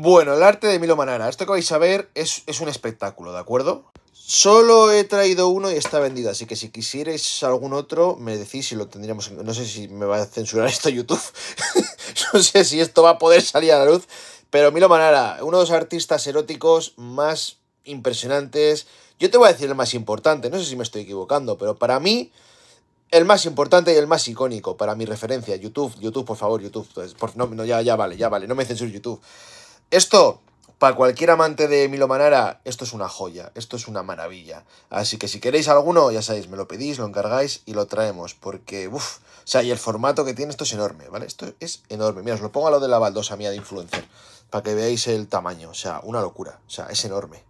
Bueno, el arte de Milo Manara. Esto que vais a ver es, un espectáculo, ¿de acuerdo? Solo he traído uno y está vendido, así que si quisierais algún otro, me decís si lo tendríamos... No sé si me va a censurar esto YouTube. no sé si esto va a poder salir a la luz. Pero Milo Manara, uno de los artistas eróticos más impresionantes. Yo te voy a decir el más importante, no sé si me estoy equivocando, pero para mí el más importante y el más icónico para mi referencia. YouTube, YouTube, por favor, YouTube. Pues, ya, ya vale, ya vale, no me censures YouTube. Esto, para cualquier amante de Milo Manara, esto es una joya, esto es una maravilla. Así que si queréis alguno, ya sabéis, me lo pedís, lo encargáis y lo traemos, porque, uff, o sea, y el formato que tiene, esto es enorme, ¿vale? Esto es enorme. Mira, os lo pongo a lo de la baldosa mía de influencer, para que veáis el tamaño, o sea, una locura, o sea, es enorme.